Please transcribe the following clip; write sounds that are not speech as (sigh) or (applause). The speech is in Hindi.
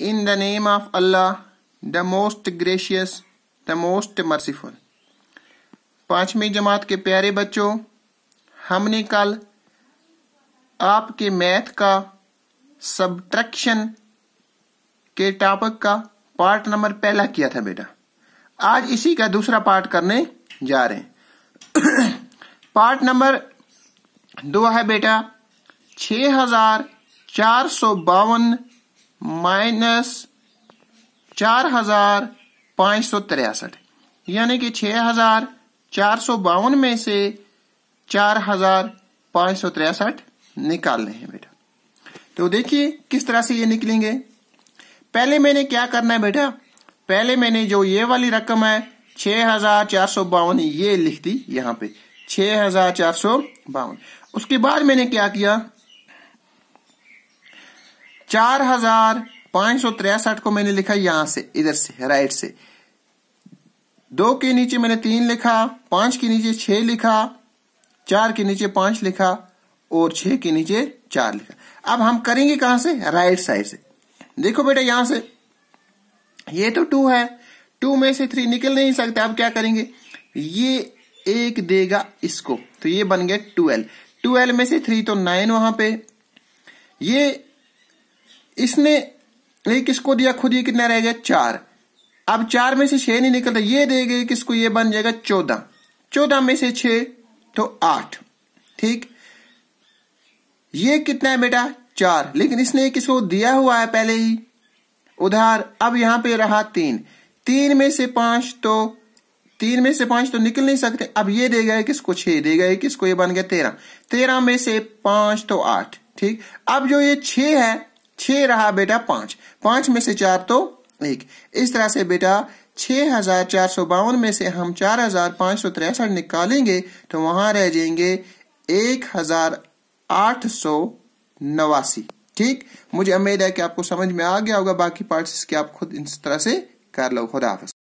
In the name of Allah, the most gracious, the most merciful. पांचवी जमात के प्यारे बच्चों हमने कल आपके मैथ का सब्ट्रैक्शन के टॉपिक का पार्ट नंबर पहला किया था बेटा आज इसी का दूसरा पार्ट करने जा रहे हैं पार्ट (coughs) नंबर दो है बेटा छ हजार चार सौ बावन माइनस चार हजार पांच सौ तिरसठ यानी कि छह हजार चार सौ बावन में से चार हजार पांच सौ तिरसठ निकालने हैं बेटा तो देखिए किस तरह से ये निकलेंगे पहले मैंने क्या करना है बेटा पहले मैंने जो ये वाली रकम है छह हजार चार सौ बावन ये लिख दी यहां पे छह हजार चार सौ बावन उसके बाद मैंने क्या किया चार हजार पांच सौ तिरसठ को मैंने लिखा यहां से इधर से राइट से दो के नीचे मैंने तीन लिखा पांच के नीचे छह लिखा चार के नीचे पांच लिखा और छह के नीचे चार लिखा अब हम करेंगे कहां से राइट साइड से देखो बेटा यहां से ये तो टू है टू में से थ्री निकल नहीं सकते अब क्या करेंगे ये एक देगा इसको तो ये बन गया ट्वेल्व ट्वेल्व में से थ्री तो नाइन वहां पे ये इसने एक किसको दिया खुद ये कितना रह गया चार अब चार में से छह नहीं निकलता ये दे गए किसको ये बन जाएगा चौदह चौदह में से छ तो आठ ठीक ये कितना है बेटा चार लेकिन इसने किसको दिया हुआ है पहले ही उधार अब यहां पे रहा तीन तीन में से पांच तो तीन में से पांच तो निकल नहीं सकते अब ये दे गए किसको छह दे गए किसको ये बन गया तेरह तेरह में से पांच तो आठ ठीक अब जो ये छे है छ रहा बेटा पांच पांच में से चार तो एक इस तरह से बेटा छह हजार चार सौ बावन में से हम चार हजार पांच सौ तिरसठ निकालेंगे तो वहां रह जाएंगे एक हजार आठ सौ नवासी ठीक मुझे उम्मीद है कि आपको समझ में आ गया होगा बाकी पार्ट इसके आप खुद इस तरह से कर लो खुदाफिस